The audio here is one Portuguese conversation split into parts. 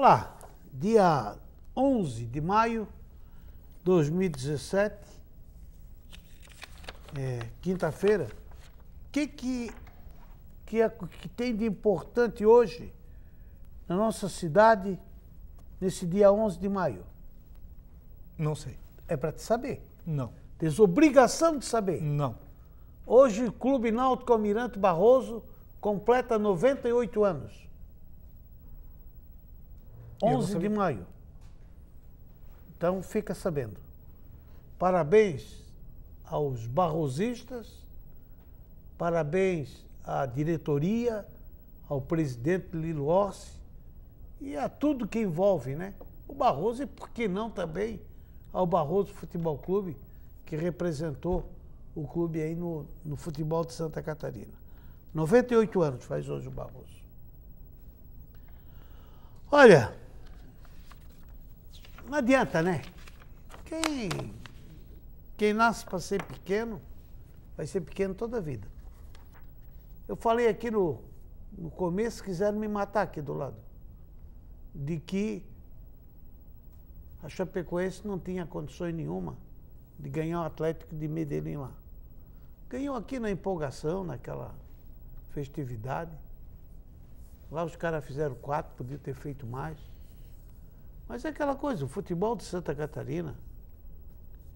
Olá, dia 11 de maio de 2017, é, quinta-feira. O que, que, que, é, que tem de importante hoje na nossa cidade nesse dia 11 de maio? Não sei. É para te saber? Não. Tens obrigação de saber? Não. Hoje o Clube Náutico Almirante Barroso completa 98 anos. 11 de maio. Então fica sabendo. Parabéns aos barrosistas, parabéns à diretoria, ao presidente Lilo Orsi e a tudo que envolve, né? O Barroso e por que não também ao Barroso Futebol Clube, que representou o clube aí no, no futebol de Santa Catarina. 98 anos faz hoje o Barroso. Olha, não adianta, né? Quem, quem nasce para ser pequeno, vai ser pequeno toda a vida. Eu falei aqui no, no começo, quiseram me matar aqui do lado, de que a Chapecoense não tinha condições nenhuma de ganhar o Atlético de Medellín lá. Ganhou aqui na empolgação, naquela festividade. Lá os caras fizeram quatro, podiam ter feito mais. Mas é aquela coisa, o futebol de Santa Catarina.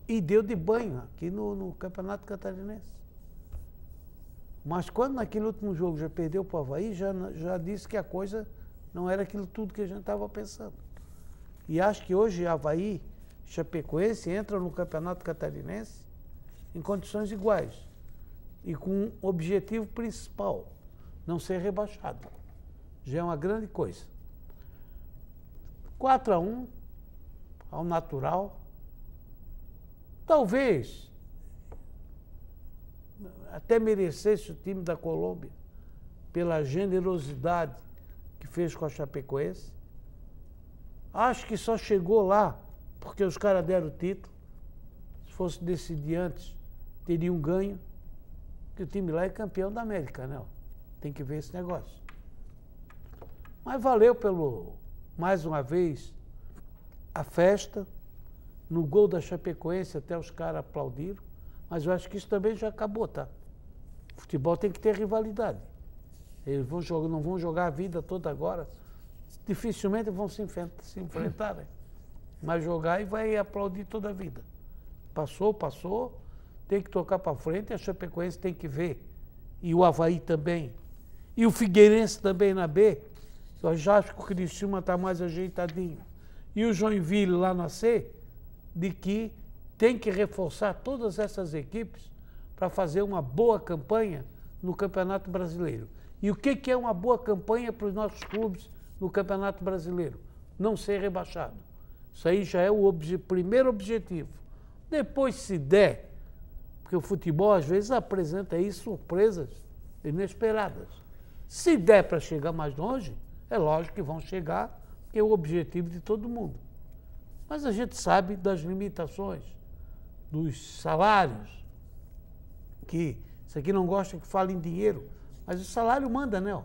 E deu de banho aqui no, no Campeonato Catarinense. Mas quando naquele último jogo já perdeu para o Havaí, já, já disse que a coisa não era aquilo tudo que a gente estava pensando. E acho que hoje Havaí, Chapecoense entram no Campeonato Catarinense em condições iguais e com um objetivo principal, não ser rebaixado. Já é uma grande coisa. 4 a 1 ao natural. Talvez até merecesse o time da Colômbia pela generosidade que fez com a Chapecoense. Acho que só chegou lá porque os caras deram o título. Se fosse decidir antes, teria um ganho. Que o time lá é campeão da América, né? Tem que ver esse negócio. Mas valeu pelo mais uma vez, a festa. No gol da Chapecoense, até os caras aplaudiram. Mas eu acho que isso também já acabou, tá? Futebol tem que ter rivalidade. Eles vão jogar, não vão jogar a vida toda agora. Dificilmente vão se, enfrentar, se né? enfrentarem. Mas jogar e vai aplaudir toda a vida. Passou, passou. Tem que tocar para frente. A Chapecoense tem que ver. E o Havaí também. E o Figueirense também na B só já acho que o Criciúma está mais ajeitadinho. E o Joinville lá na C, de que tem que reforçar todas essas equipes para fazer uma boa campanha no Campeonato Brasileiro. E o que, que é uma boa campanha para os nossos clubes no Campeonato Brasileiro? Não ser rebaixado. Isso aí já é o obje primeiro objetivo. Depois, se der, porque o futebol às vezes apresenta aí surpresas inesperadas. Se der para chegar mais longe, é lógico que vão chegar, que é o objetivo de todo mundo. Mas a gente sabe das limitações, dos salários, que isso aqui não gosta que fale em dinheiro, mas o salário manda, né?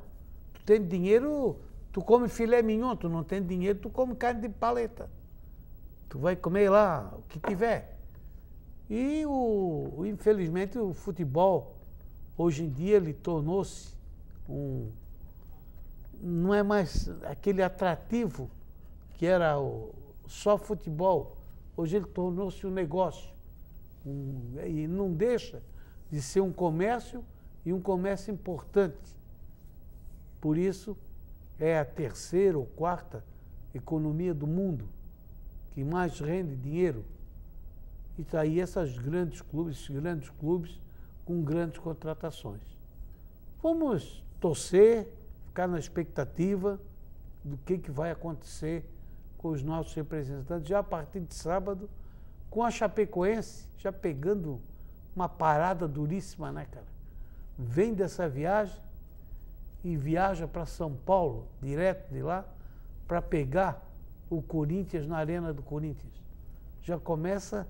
Tu tem dinheiro, tu come filé mignon, tu não tem dinheiro, tu come carne de paleta. Tu vai comer lá o que tiver. E, o, infelizmente, o futebol, hoje em dia, ele tornou-se um não é mais aquele atrativo que era o, só futebol. Hoje ele tornou-se um negócio. Um, e não deixa de ser um comércio e um comércio importante. Por isso, é a terceira ou quarta economia do mundo que mais rende dinheiro. E está aí esses grandes clubes, esses grandes clubes com grandes contratações. Vamos torcer ficar na expectativa do que, que vai acontecer com os nossos representantes já a partir de sábado, com a Chapecoense já pegando uma parada duríssima, né, cara? Vem dessa viagem e viaja para São Paulo, direto de lá, para pegar o Corinthians na Arena do Corinthians. Já começa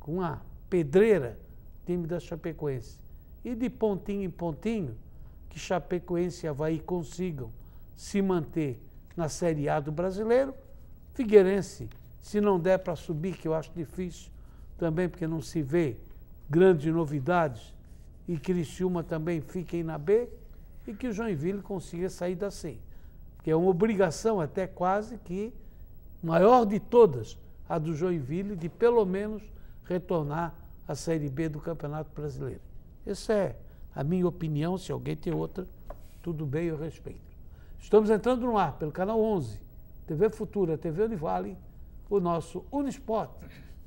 com a pedreira, time da Chapecoense. E de pontinho em pontinho, que Chapecoense e Havaí consigam se manter na Série A do brasileiro. Figueirense, se não der para subir, que eu acho difícil também, porque não se vê grandes novidades, e Criciúma também fiquem na B, e que o Joinville consiga sair da C. Que é uma obrigação até quase que maior de todas, a do Joinville, de pelo menos retornar à Série B do Campeonato Brasileiro. Isso é a minha opinião, se alguém tem outra, tudo bem, eu respeito. Estamos entrando no ar pelo canal 11, TV Futura, TV Univale, o nosso Unisport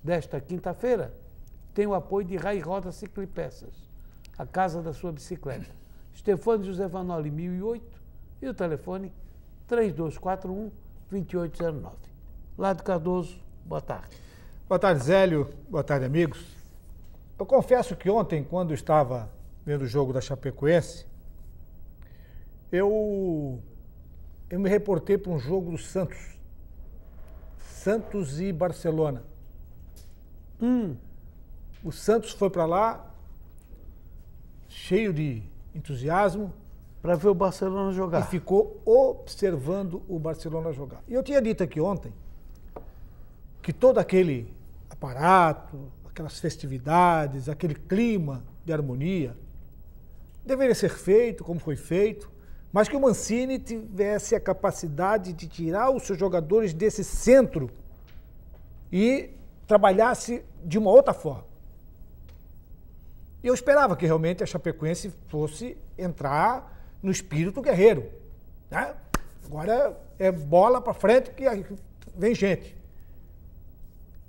desta quinta-feira tem o apoio de Rai Roda Ciclipeças, a casa da sua bicicleta. Stefano José Vanoli, 1008, e o telefone 3241 2809. Lado Cardoso, boa tarde. Boa tarde, Zélio. Boa tarde, amigos. Eu confesso que ontem, quando estava vendo o jogo da Chapecoense, eu, eu me reportei para um jogo do Santos. Santos e Barcelona. Hum. O Santos foi para lá cheio de entusiasmo. Para ver o Barcelona jogar. E ficou observando o Barcelona jogar. E eu tinha dito aqui ontem que todo aquele aparato, aquelas festividades, aquele clima de harmonia deveria ser feito, como foi feito, mas que o Mancini tivesse a capacidade de tirar os seus jogadores desse centro e trabalhasse de uma outra forma. Eu esperava que realmente a Chapecoense fosse entrar no espírito guerreiro. Né? Agora é bola para frente que vem gente.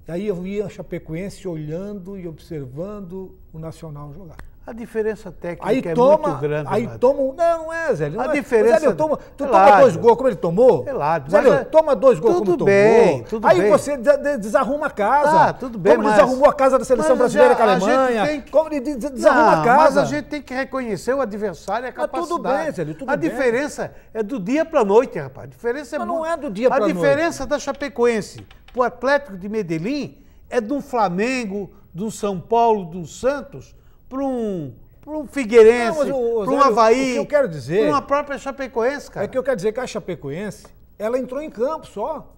E aí eu via a Chapecoense olhando e observando o Nacional jogar. A diferença técnica aí é muito grande. Aí Renato. toma. Não, não é, Zé. Não a é. diferença. Zé, toma, é tu relato, toma dois gols como ele tomou? Relato. É Zé, mas, toma dois gols como tomou. Bem, tudo aí bem. você desarruma a casa. Ah, tudo bem. Como mas, desarrumou a casa da seleção brasileira com a Alemanha. Que... desarruma não, a casa. Mas a gente tem que reconhecer o adversário e a capacidade. Mas tudo bem, Zé, tudo A bem. diferença é do dia para noite, rapaz. A diferença é mas muito... não é do dia para noite. A diferença da Chapecoense para o Atlético de Medellín é de um Flamengo, de um São Paulo, de um Santos para um para um Figueirense, para um Havaí. que eu quero dizer. Para uma própria Chapecoense, cara. É que eu quero dizer que a Chapecoense, ela entrou em campo só.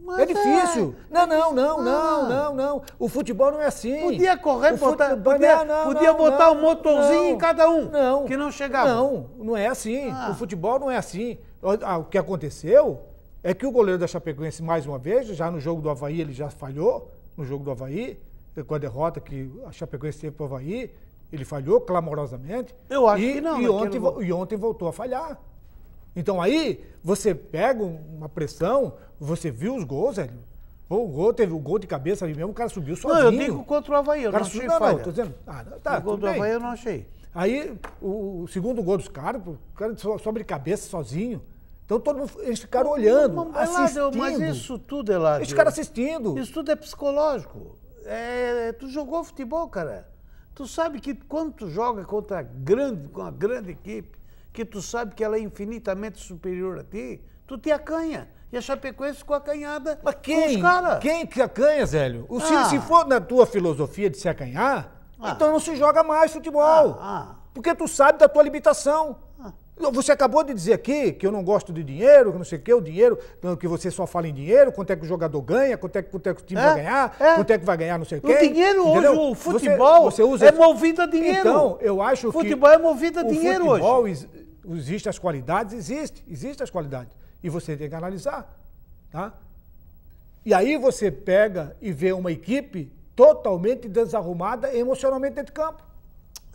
Mas é difícil. É. Não, não, não, ah. não, não, não. O futebol não é assim. Podia correr, o botar, futebol, podia, não, não, podia não, botar um motorzinho em cada um. Não. Que não chegava. Não, não é assim. Ah. O futebol não é assim. Ah, o que aconteceu é que o goleiro da Chapecoense, mais uma vez, já no jogo do Havaí ele já falhou, no jogo do Havaí, com a derrota que a Chapecoense teve para o Havaí, ele falhou clamorosamente. Eu acho e, que não. E né, ontem, não... e ontem voltou a falhar. Então aí você pega uma pressão, você viu os gols, velho. o gol teve o um gol de cabeça ali mesmo, o cara subiu sozinho. Não, eu digo contra o Havaí, eu não achei falha. Não, tô dizendo, ah, tá, o gol do Havaí eu não achei. Aí o, o segundo gol dos caras, o cara sobre cabeça sozinho. Então todo mundo, eles ficaram olhando, é assistindo. Mas isso tudo, é lá. Eles ficaram assistindo. Isso tudo é psicológico. É, tu jogou futebol, cara. Tu sabe que quando tu joga contra grande, com uma grande equipe, que tu sabe que ela é infinitamente superior a ti, tu te acanha. E a Chapecoense ficou acanhada Mas quem, Quem que acanha, Zélio? O, ah. se, se ah. for na tua filosofia de se acanhar, ah. então não se joga mais futebol. Ah. ah. Porque tu sabe da tua limitação. Você acabou de dizer aqui que eu não gosto de dinheiro, que não sei o quê, o dinheiro, que você só fala em dinheiro, quanto é que o jogador ganha, quanto é, quanto é que o time é, vai ganhar, é. quanto é que vai ganhar, não sei o quê. O dinheiro entendeu? hoje, o futebol você, você é movido a dinheiro. Então, eu acho futebol que. Futebol é movido a dinheiro hoje. O futebol existe as qualidades, existe, existe as qualidades. E você tem que analisar. Tá? E aí você pega e vê uma equipe totalmente desarrumada emocionalmente dentro de campo.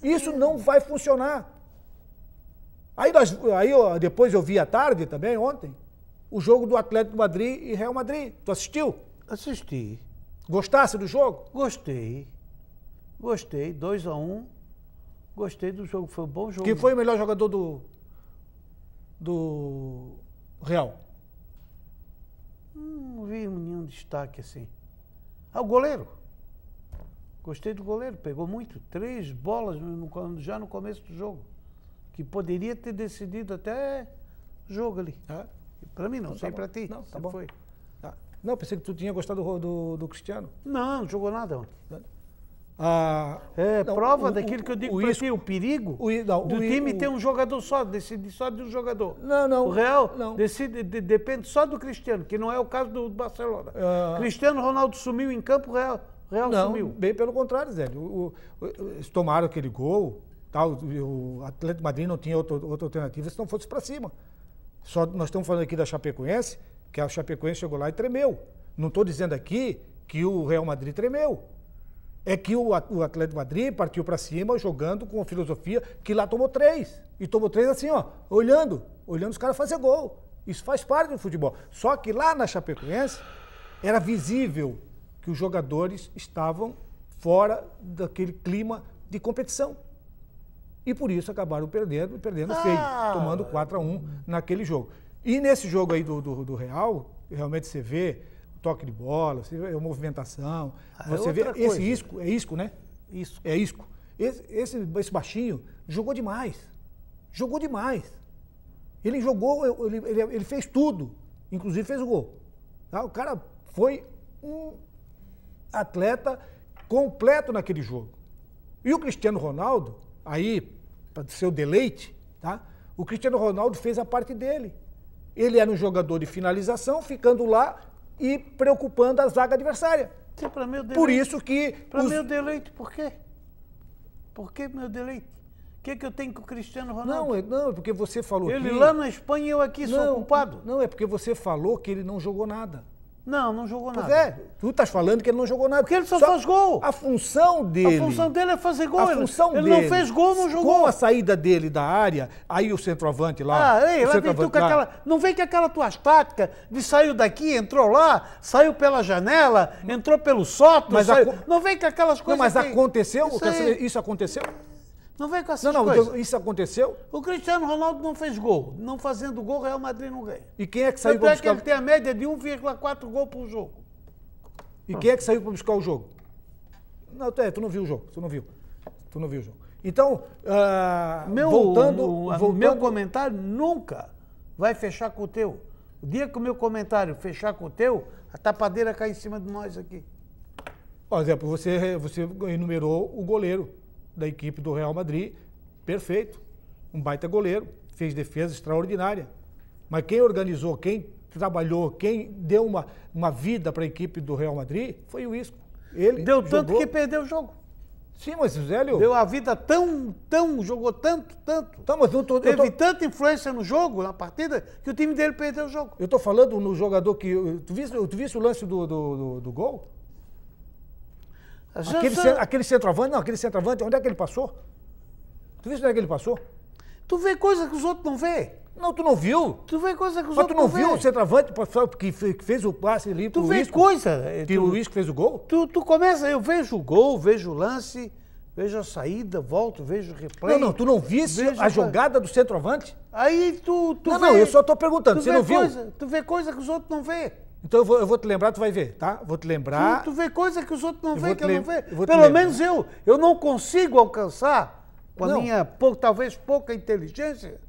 Isso não vai funcionar. Aí, nós, aí depois eu vi à tarde também, ontem, o jogo do Atlético Madrid e Real Madrid. Tu assistiu? Assisti. Gostasse do jogo? Gostei. Gostei. 2 a 1 um. Gostei do jogo. Foi um bom jogo. Quem foi o melhor jogador do. do. Real? Hum, não vi nenhum destaque assim. Ah, o goleiro. Gostei do goleiro. Pegou muito. Três bolas no, já no começo do jogo que poderia ter decidido até jogo ali. É? Tá? Para mim não, não sei tá para ti. Não, tá bom. Foi. Tá. Não, pensei que tu tinha gostado do, do, do Cristiano. Não, não jogou nada. Mano. Ah, é não, prova o, daquilo que eu digo para ti, o perigo o, não, do time ter um jogador só, decide só de um jogador. Não, não. O Real não. Decide, de, depende só do Cristiano, que não é o caso do Barcelona. Ah, Cristiano Ronaldo sumiu em campo, o Real, Real não, sumiu. Bem pelo contrário, Zé. O, tomaram aquele gol, tal, o Atlético Madrid não tinha outro, outra alternativa se não fosse para cima. Só nós estamos falando aqui da Chapecoense, que a Chapecoense chegou lá e tremeu. Não estou dizendo aqui que o Real Madrid tremeu. É que o, o Atlético Madrid partiu para cima jogando com a filosofia que lá tomou três. E tomou três assim, ó, olhando, olhando os caras fazer gol. Isso faz parte do futebol. Só que lá na Chapecoense era visível que os jogadores estavam fora daquele clima de competição. E por isso acabaram perdendo, perdendo ah. feio, tomando 4 a 1 naquele jogo. E nesse jogo aí do, do, do Real, realmente você vê o toque de bola, você vê a movimentação, ah, é você é vê coisa. esse isco, é isco, né? isso É isco. Esse, esse, esse baixinho jogou demais. Jogou demais. Ele jogou, ele, ele, ele, fez tudo, inclusive fez o gol. Tá? O cara foi um atleta completo naquele jogo. E o Cristiano Ronaldo aí, para seu deleite, tá? o Cristiano Ronaldo fez a parte dele. Ele era um jogador de finalização, ficando lá e preocupando a zaga adversária. Sim, para meu deleite, Por isso que. Para os... meu deleite, por quê? Por que meu deleite? O que, que eu tenho com o Cristiano Ronaldo? Não, é, não, é porque você falou. Ele que... lá na Espanha e eu aqui não, sou culpado. Não, é porque você falou que ele não jogou nada. Não, não jogou pois nada. É, tu estás falando que ele não jogou nada. Porque ele só, só faz gol. A função dele. A função dele é fazer gol. A função ele, dele. Ele não fez gol, não jogou. Com a saída dele da área, aí o centroavante lá. Ah, ei, o centroavante lá. Aquela, não vem com aquela tua tática de saiu daqui, entrou lá, saiu pela janela, entrou pelo sótão. Mas saiu, a, não vem com aquelas coisas. Não, mas que, assim. aconteceu? Isso, isso aconteceu? Não vem com essas não, não, coisas. Então, isso aconteceu? O Cristiano Ronaldo não fez gol. Não fazendo gol, o Real Madrid não ganha. E quem é que saiu para buscar... é que ele tem a média de 1,4 gol por jogo. E quem é que saiu para buscar o jogo? Não, tu, é, tu não viu o jogo. Tu não viu. Tu não viu o jogo. Então, uh, meu, voltando, o, voltando... Meu comentário nunca vai fechar com o teu. O dia que o meu comentário fechar com o teu, a tapadeira cai em cima de nós aqui. Por exemplo, você, você enumerou o goleiro da equipe do Real Madrid, perfeito, um baita goleiro, fez defesa extraordinária. Mas quem organizou, quem trabalhou, quem deu uma, uma vida para a equipe do Real Madrid foi o Isco. Ele deu tanto que perdeu o jogo. Sim, mas Zélio. Deu a vida tão, tão, jogou tanto, tanto. Tá, mas eu tô, Teve eu tô... tanta influência no jogo, na partida, que o time dele perdeu o jogo. Eu estou falando no jogador que. Tu viste, tu viste o lance do, do, do, do gol? aquele, aquele centroavante, não, aquele centroavante, onde é que ele passou? Tu viste onde é que ele passou? Tu vê coisa que os outros não vê. Não, tu não viu? Tu vê coisa que os Mas outros não Mas tu não viu vê. o centroavante que fez o passe ali tu eh, Tu vê Luiz, coisa. Que o Luiz que fez o gol? Tu, tu começa, eu vejo o gol, vejo o lance, vejo a saída, volto, vejo o replay. Não, não, tu não visse a jogada do centroavante? Aí tu, tu Não, vê, não, eu só tô perguntando, você não viu? tu vê coisa que os outros não vê. Então eu vou, eu vou, te lembrar, tu vai ver, tá? Vou te lembrar. Tu, tu vê coisa que os outros não veem, que eu não vejo. Pelo menos eu. Eu não consigo alcançar, com não. a minha pou, talvez pouca inteligência,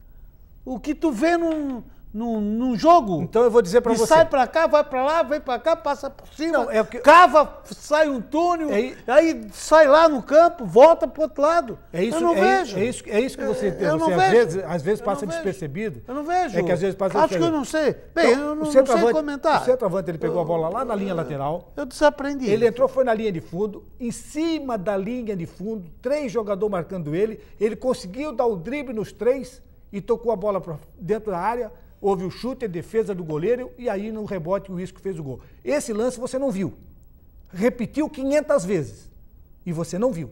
o que tu vê num, num, num jogo. Então eu vou dizer para você. sai para cá, vai para lá, vem para cá, passa por cima, Não, é cava, sai um túnel, é... aí sai lá no campo, volta para outro lado. É isso, eu não é, vejo. É isso, é isso que você é, tem. às, Vezes, às vezes passa despercebido. Eu não vejo. É que às vezes passa Acho que eu não sei. Bem, então, eu não, não sei comentar. O centroavante ele pegou eu, a bola lá na linha eu, lateral. Eu desaprendi. Ele entrou, foi na linha de fundo, em cima da linha de fundo, três jogadores marcando ele. Ele conseguiu dar o drible nos três e tocou a bola pra, dentro da área Houve o chute, a defesa do goleiro e aí no rebote o Isco fez o gol. Esse lance você não viu. Repetiu 500 vezes e você não viu.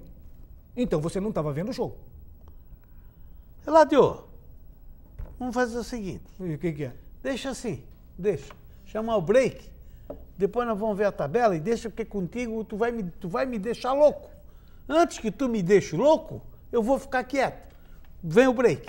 Então você não estava vendo o jogo. Eladio, vamos fazer o seguinte. o que, que é? Deixa assim, deixa. Chamar o break. Depois nós vamos ver a tabela e deixa, porque contigo tu vai me, tu vai me deixar louco. Antes que tu me deixe louco, eu vou ficar quieto. Vem o break.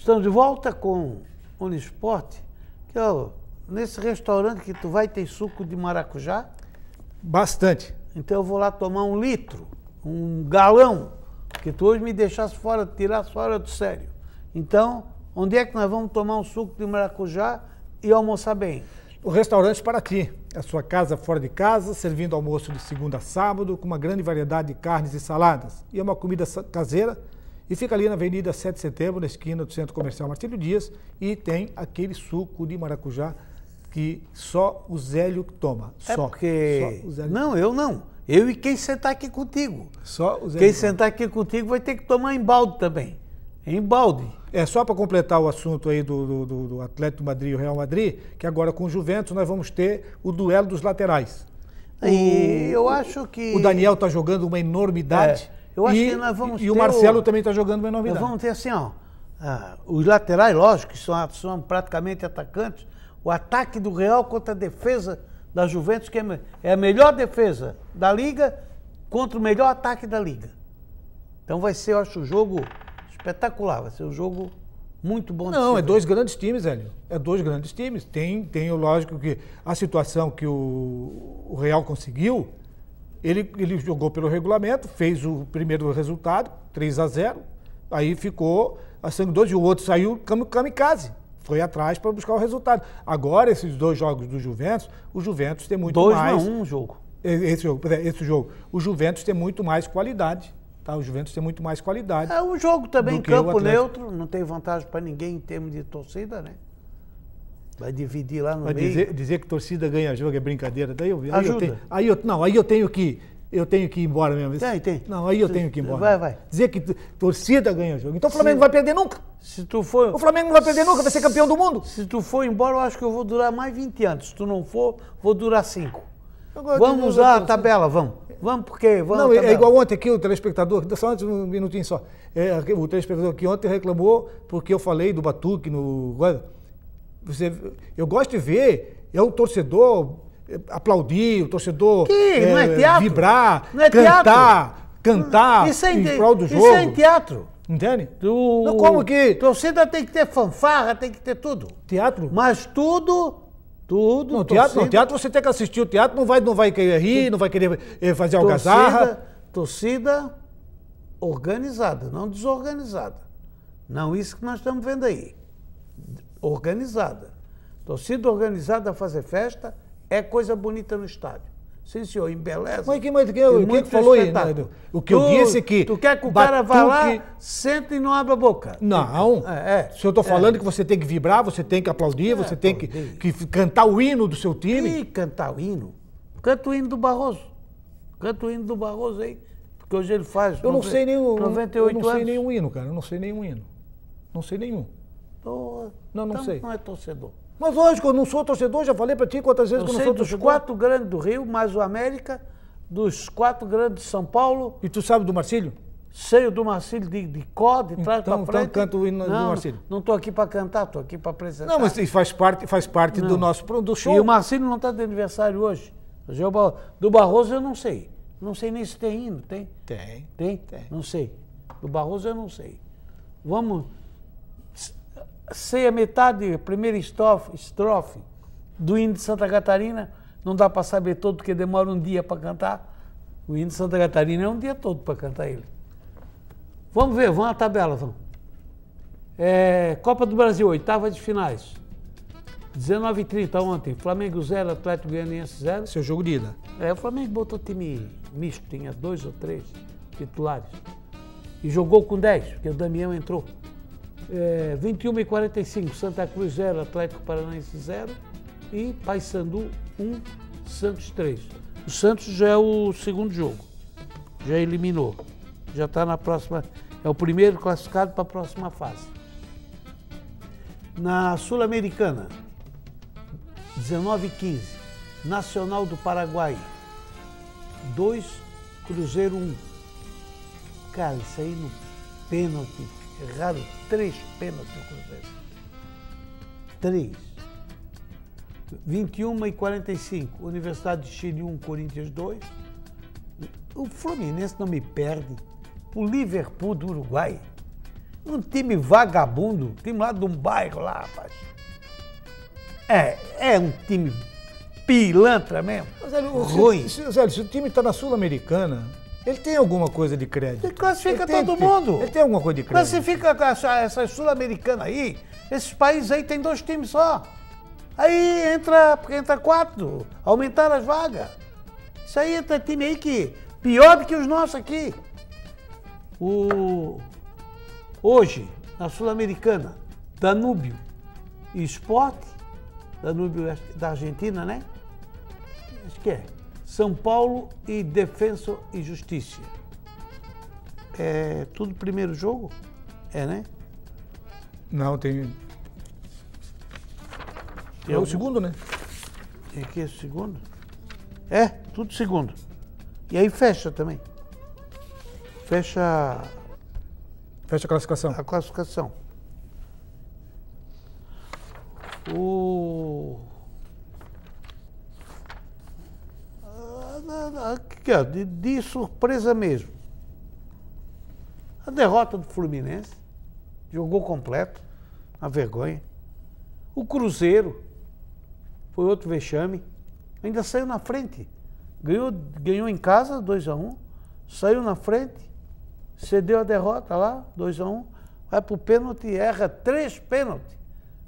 Estamos de volta com Unisporte, que ó, é nesse restaurante que tu vai ter suco de maracujá? Bastante. Então eu vou lá tomar um litro, um galão, que tu hoje me deixasse fora, tirasse fora do sério. Então, onde é que nós vamos tomar um suco de maracujá e almoçar bem? O restaurante para ti, a sua casa fora de casa, servindo almoço de segunda a sábado, com uma grande variedade de carnes e saladas. E é uma comida caseira e fica ali na Avenida 7 de Setembro, na esquina do Centro Comercial Martílio Dias, e tem aquele suco de maracujá que só o Zélio toma. É só. Porque... Só não, eu não. Eu e quem sentar aqui contigo. Só o Zélio Quem toma. sentar aqui contigo vai ter que tomar em balde também. Em balde. É só para completar o assunto aí do, do, do, do Atlético Madrid e o Real Madrid, que agora com o Juventus nós vamos ter o duelo dos laterais. E o, eu acho que. O Daniel está jogando uma enormidade. É. Eu acho e, que nós vamos e, ter. E o Marcelo o, também está jogando bem é novidade. Nós vamos ter assim, ó. Ah, os laterais, lógico, que são, são praticamente atacantes. O ataque do Real contra a defesa da Juventus, que é, é a melhor defesa da Liga contra o melhor ataque da Liga. Então vai ser, eu acho, um jogo espetacular. Vai ser um jogo muito bom. Não, é dois grandes times, Hélio. É dois grandes times. Tem, tem lógico que a situação que o, o Real conseguiu ele, ele jogou pelo regulamento, fez o primeiro resultado, 3 a 0 aí ficou a sangue doze e o outro saiu kamikaze. Foi atrás para buscar o resultado. Agora, esses dois jogos do Juventus, o Juventus tem muito dois mais. 2 a 1 um jogo. Esse jogo, esse jogo. O Juventus tem muito mais qualidade. Tá? O Juventus tem muito mais qualidade. É um jogo também, campo neutro, não tem vantagem para ninguém em termos de torcida, né? Vai dividir lá no Vai meio. Dizer, dizer que torcida ganha jogo é brincadeira. Daí eu, aí eu, tenho, aí eu não, aí eu tenho que eu tenho que ir embora mesmo. Tem, tem. Não, aí eu tenho que ir embora. Vai, vai. Dizer que torcida ganha jogo. Então o Flamengo se, vai perder nunca. Se tu for. O Flamengo não vai perder nunca, vai ser campeão do mundo. Se tu for embora, eu acho que eu vou durar mais 20 anos. Se tu não for, vou durar 5. Vamos lá a tabela, vamos. Vamos porque. Vamos não, é, é igual ontem aqui o telespectador, só antes um minutinho só. É, o telespectador que ontem reclamou porque eu falei do Batuque no. Você, eu gosto de ver é o torcedor é, aplaudir, o torcedor que, não é, é teatro. vibrar, não é cantar, teatro. cantar isso é em, em prol do isso é jogo. Isso é em teatro. Entende? Não, como que. Torcida tem que ter fanfarra, tem que ter tudo. Teatro? Mas tudo. Tudo. No teatro, no teatro você tem que assistir o teatro, não vai, não vai querer rir, não vai querer eh, fazer torcida, algazarra. Torcida organizada, não desorganizada. Não isso que nós estamos vendo aí organizada. Torcida organizada a fazer festa é coisa bonita no estádio. Sim, senhor, embeleza. Mas quem, mas falou aí, né? O que tu, eu disse é que. Tu quer que o cara vá lá, senta e não abra a boca. Não. É, é, Se eu estou falando é. que você tem que vibrar, você tem que aplaudir, é, você tem que, que, cantar o hino do seu time. E cantar o hino? Canta o hino do Barroso. Canta o hino do Barroso aí. Porque hoje ele faz. Eu não, sei nenhum. 98 eu não sei anos. nenhum hino, cara. Eu não sei nenhum hino. Não sei nenhum. Não, não então, sei. Não é torcedor. Mas lógico, eu não sou torcedor, já falei para ti quantas vezes eu que eu não sou dos torcedor. dos quatro grandes do Rio, mais o América, dos quatro grandes de São Paulo. E tu sabe do Marcílio? Sei o do Marcílio de, de cor, de trás então, para então frente. Então canto o hino do Marcílio. Não estou aqui para cantar, estou aqui para apresentar. Não, mas isso faz parte, faz parte do nosso do show. E o Marcílio não está de aniversário hoje. Do Barroso eu não sei. Não sei nem se tem hino, tem? Tem. Tem? Tem. Não sei. Do Barroso eu não sei. Vamos sei a metade, a primeira estrofe, estrofe do hino de Santa Catarina, não dá para saber todo, porque demora um dia para cantar. O hino de Santa Catarina é um dia todo para cantar ele. Vamos ver, vamos à tabela, vamos. É, Copa do Brasil, oitava de finais. 19h30 ontem, Flamengo 0, Atlético Goianiense 0. Seu jogo de ida. É, o Flamengo botou time misto, tinha dois ou três titulares. E jogou com 10, porque o Damião entrou. É, eh, 21 e 45, Santa Cruz 0, Atlético Paranaense 0 e Paysandu 1, Santos 3. O Santos já é o segundo jogo, já eliminou, já está na próxima, é o primeiro classificado para a próxima fase. Na Sul-Americana, 19 e 15, Nacional do Paraguai 2, Cruzeiro 1. Cara, isso aí no pênalti erraram três pênaltis no Cruzeiro. Três. 21 e 45, Universidade de Chile 1, Corinthians 2. O Fluminense não me perde. O Liverpool do Uruguai. Um time vagabundo, time lá de um bairro lá, rapaz. É, é um time pilantra mesmo. Mas, olha, ruim. Se, se, se, se o time está na Sul-Americana, ele tem alguma coisa de crédito. Ele classifica ele todo mundo. Ele tem alguma coisa de crédito. Classifica essa, essa sul-americana aí. Esses países aí tem dois times só. Aí entra, entra quatro. Aumentaram as vagas. Isso aí entra time aí que pior do que os nossos aqui. O... Hoje, na Sul-Americana, Danúbio e Sport. Danúbio é da Argentina, né? Acho que é. São Paulo e Defensa e Justiça. É tudo primeiro jogo? É, né? Não, tem. É o segundo, né? É que é o segundo? É, tudo segundo. E aí fecha também. Fecha. Fecha a classificação. A classificação. O. Ah, ah, é? de, de surpresa mesmo. A derrota do Fluminense, jogou completo, a vergonha. O Cruzeiro, foi outro vexame, ainda saiu na frente. Ganhou, ganhou em casa 2 a 1 um, saiu na frente, cedeu a derrota lá, 2 a 1 um, vai para o pênalti erra três pênaltis.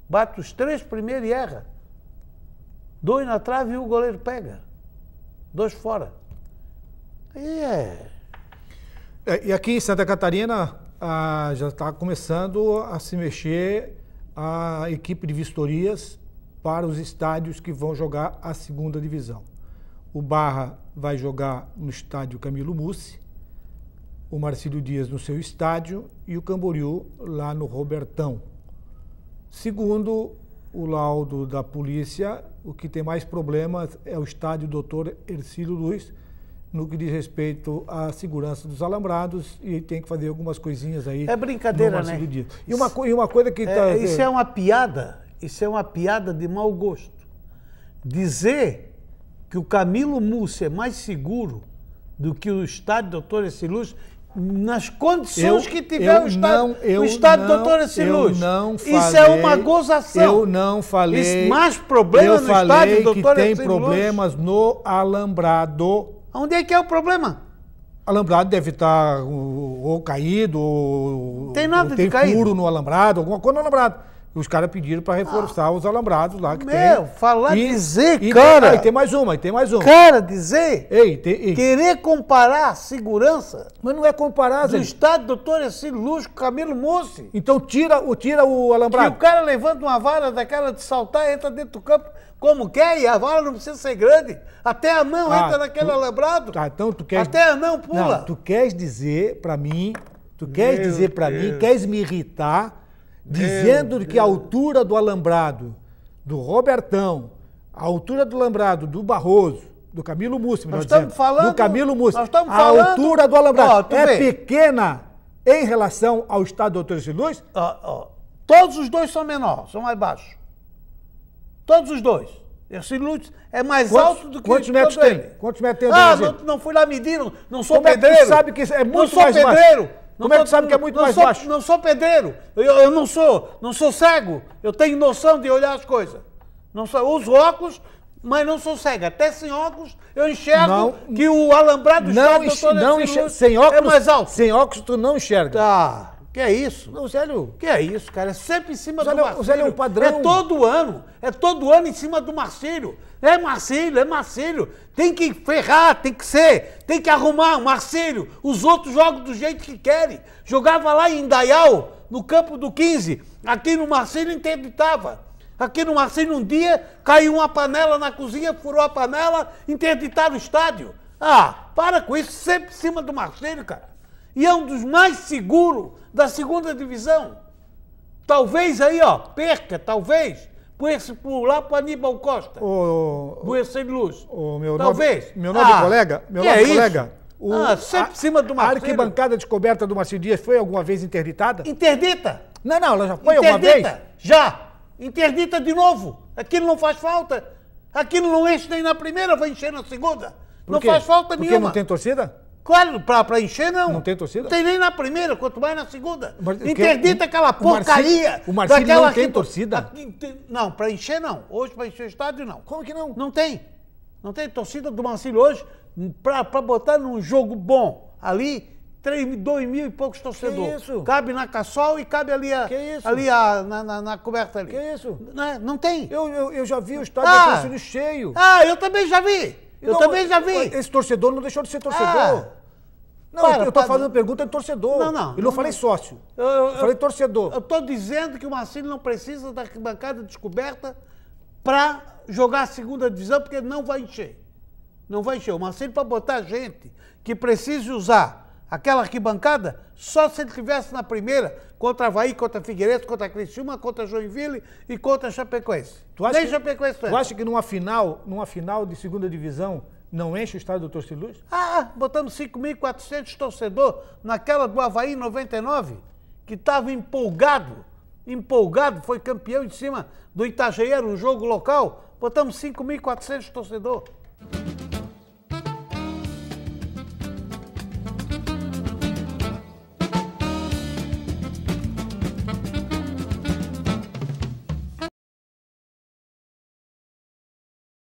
Bate os três primeiro e erra. Dois na trave e o goleiro pega dois fora. é. é e aqui em Santa Catarina ah, já está começando a se mexer a equipe de vistorias para os estádios que vão jogar a segunda divisão. O Barra vai jogar no estádio Camilo Mussi, o Marcílio Dias no seu estádio e o Camboriú lá no Robertão. Segundo o laudo da polícia, o que tem mais problemas é o estádio Doutor Ercílio Luiz, no que diz respeito à segurança dos alambrados e tem que fazer algumas coisinhas aí. É brincadeira, né? E uma, e uma coisa que... É, tá- isso é uma piada, isso é uma piada de mau gosto. Dizer que o Camilo Mussi é mais seguro do que o estádio Doutor Ercílio Luiz nas condições eu, que tiver o Estado, não, eu o Estado não, Não falei, isso é uma gozação. Eu não falei. Isso, mais problemas no falei Estado, que doutora que tem problemas no alambrado. Onde é que é o problema? Alambrado deve estar ou, caído, ou tem, nada ou tem de caído. no alambrado, alguma coisa no alambrado. Os caras pediram para reforçar ah, os alambrados lá que Meu, tem. falar, e, dizer, e, cara. Tem, e tem mais uma, e tem mais uma. Cara, dizer. Ei, tem, ei. Querer comparar a segurança. Mas não é comparar, Do Estado, doutor, esse luxo, Camilo Mousse Então tira, tira o alambrado. E o cara levanta uma vara daquela de saltar, entra dentro do campo como quer, e a vara não precisa ser grande. Até a mão ah, entra naquele tu, alambrado. Tá, então tu queres. Até a mão pula. Não, tu queres dizer para mim, tu queres meu dizer para mim, queres me irritar dizendo é, que a é. altura do alambrado do Robertão, a altura do alambrado do Barroso, do Camilo Mussi, nós estamos dizendo, falando do Camilo Mussi, a falando, altura do alambrado ó, é pequena em relação ao estado do Doutores de Luz? Ó, ó, todos os dois são menores, são mais baixos. Todos os dois. Esse Lutz é mais quantos, alto do que quantos metros tem? Ele. Quantos metros tem? Ah, não, não, fui lá medir, não, não sou Como pedreiro. É que sabe que é muito não sou mais pedreiro. Baixo. Não Como é que sabe que é muito mais sou, baixo? Não sou pedreiro, eu, eu, não sou, não sou cego, eu tenho noção de olhar as coisas. Não sou, uso óculos, mas não sou cego. Até sem óculos eu enxergo não, que o alambrado não, está enx, não sem é óculos, é mais alto. Sem óculos tu não enxerga. Tá. Que é isso? Não, Zélio. Que é isso, cara? É sempre em cima Zélio, do Marcílio. O Zélio é um padrão. É todo ano. É todo ano em cima do Marcílio. É Marcílio, é Marcílio. Tem que ferrar, tem que ser, tem que arrumar. Marcílio, os outros jogam do jeito que querem. Jogava lá em Indaial, no campo do 15. Aqui no Marcílio interditava. Aqui no Marcílio, um dia, caiu uma panela na cozinha, furou a panela, interditaram o estádio. Ah, para com isso, sempre em cima do Marcílio, cara e é um dos mais seguros da segunda divisão. Talvez aí, ó, perca, talvez, por, esse, por lá para Aníbal Costa. O, o sem luz. O meu talvez. Nobre, meu nome ah, colega, meu nome é colega. O, ah, sempre a, em cima do Marcílio. A arquibancada descoberta do Marcílio Dias foi alguma vez interditada? Interdita. Não, não, ela já foi interdita, alguma vez? Já. Interdita de novo. Aquilo não faz falta. Aquilo não enche nem na primeira, vai encher na segunda. Por não quê? faz falta Porque nenhuma. Porque não tem torcida? Claro, para encher não. Não tem torcida? Não tem nem na primeira, quanto mais na segunda. Mas, é Interdita aquela porcaria. O Marcílio não tem torcida? não, para encher não. Hoje para encher o estádio não. Como que não? Não tem. Não tem torcida do Marcílio hoje para botar num jogo bom ali. 3, 2 mil e poucos torcedores. Que isso? Cabe na caçol e cabe ali, a, ali a, na, na, na, coberta ali. Que isso? Não, é? não tem. Eu, eu, eu já vi o estádio ah. cheio. Ah, eu também já vi. Eu não, também já vi. Esse torcedor não deixou de ser torcedor. Ah, não, para, eu estou fazendo pergunta de torcedor. Não, não. Eu não, não falei sócio. Eu, eu, falei torcedor. Eu estou dizendo que o Marcílio não precisa da arquibancada descoberta para jogar a segunda divisão, porque não vai encher. Não vai encher. O Marcílio, para botar gente que precise usar Aquela arquibancada, só se ele tivesse na primeira, contra Havaí, contra Figueiredo, contra Criciúma, contra Joinville e contra Chapecoense. Tu acha Nem que, Chapecoense Tu acha que numa final, numa final de segunda divisão, não enche o estádio do Torciluz? Ah, botamos 5.400 torcedor naquela do Havaí 99, que estava empolgado, empolgado, foi campeão em cima do Itajeiro, um jogo local. Botamos 5.400 torcedor.